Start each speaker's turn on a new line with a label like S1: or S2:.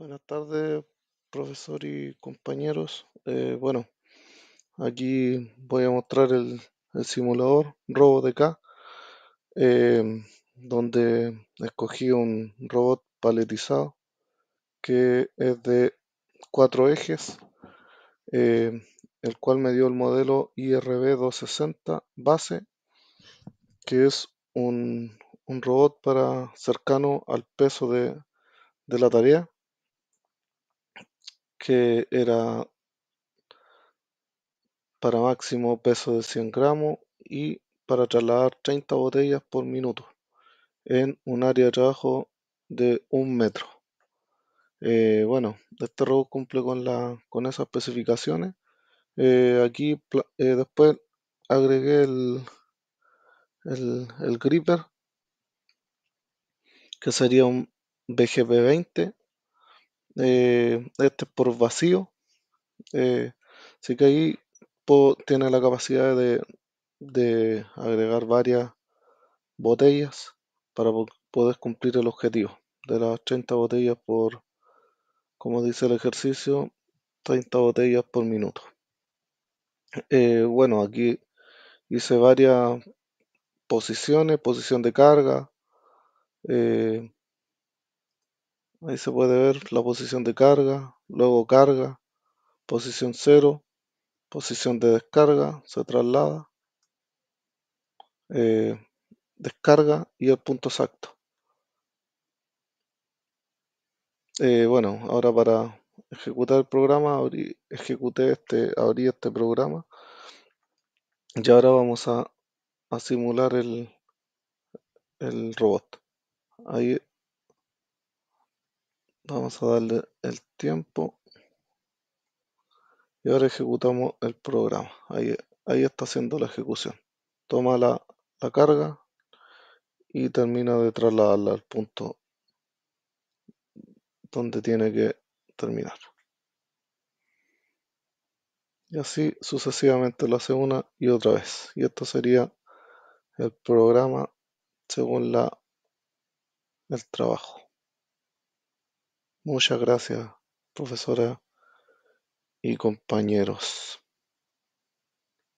S1: Buenas tardes, profesor y compañeros. Eh, bueno, aquí voy a mostrar el, el simulador RoboDK, eh, em, donde escogí un robot paletizado que es de cuatro ejes, em, el cual me dio el modelo IRB260 base, que es un, robot para cercano al peso de la tarea que era para máximo peso de 100 gramos y para trasladar 30 botellas por minuto en un área de trabajo de un metro. Eh, bueno, este robot cumple con, con esas especificaciones. Eh, aquí eh, después agregué el, el gripper, que sería un BGP20 eh, este por vacío así eh, que ahí tiene la capacidad de, de agregar varias botellas para poder cumplir el objetivo de las 30 botellas por como dice el ejercicio 30 botellas por minuto eh, bueno aquí hice varias posiciones posición de carga Ahí se puede ver la posición de carga, luego carga, posición cero, posición de descarga, se traslada, eh, descarga y el punto exacto. Eh, bueno, ahora para ejecutar el programa, abrí, ejecuté este, abrí este programa y ahora vamos a, simular el, el robot. Ahí vamos a darle el tiempo y ahora ejecutamos el programa ahí, ahí está haciendo la ejecución toma la, carga y termina de trasladarla al punto donde tiene que terminar y así sucesivamente lo hace una y otra vez y esto sería el programa según la el trabajo Muchas gracias, profesora y compañeros.